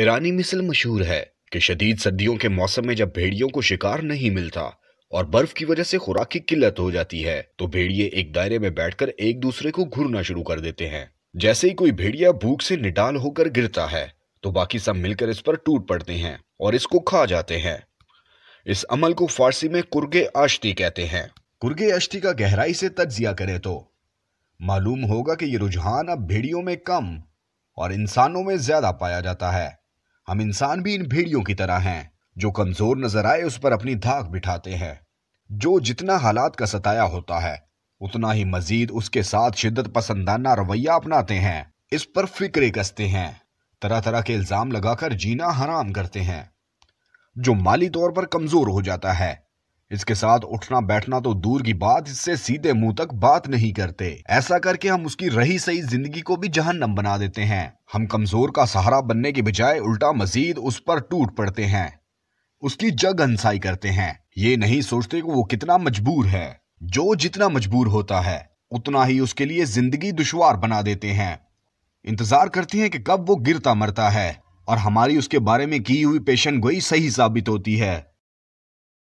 ईरानी मिसल मशहूर है कि शदीद सर्दियों के मौसम में जब भेड़ियों को शिकार नहीं मिलता और बर्फ की वजह से खुराक की किल्लत हो जाती है तो भेड़िए एक दायरे में बैठकर एक दूसरे को घूरना शुरू कर देते हैं जैसे ही कोई भेड़िया भूख से निडाल होकर गिरता है तो बाकी सब मिलकर इस पर टूट पड़ते हैं और इसको खा जाते हैं इस अमल को फारसी में कुर्गे आश्ती कहते हैं कुर्गे आश्ती का गहराई से तजिया करें तो मालूम होगा कि ये रुझान अब भेड़ियों में कम और इंसानों में ज्यादा पाया जाता है हम इंसान भी इन भेड़ियों की तरह हैं जो कमजोर नजर आए उस पर अपनी धाक बिठाते हैं जो जितना हालात का सताया होता है उतना ही मजीद उसके साथ शिद्दत पसंदाना रवैया अपनाते हैं इस पर फिक्रे कसते हैं तरह तरह के इल्ज़ाम लगाकर जीना हराम करते हैं जो माली तौर पर कमज़ोर हो जाता है इसके साथ उठना बैठना तो दूर की बात इससे सीधे मुंह तक बात नहीं करते ऐसा करके हम उसकी रही सही जिंदगी को भी जहन्नम बना देते हैं हम कमजोर का सहारा बनने के बजाय उल्टा मजीद उस पर टूट पड़ते हैं उसकी जग अंसाई करते हैं ये नहीं सोचते कि वो कितना मजबूर है जो जितना मजबूर होता है उतना ही उसके लिए जिंदगी दुशवार बना देते हैं इंतजार करते हैं कि कब वो गिरता मरता है और हमारी उसके बारे में की हुई पेशन गोई सही साबित होती है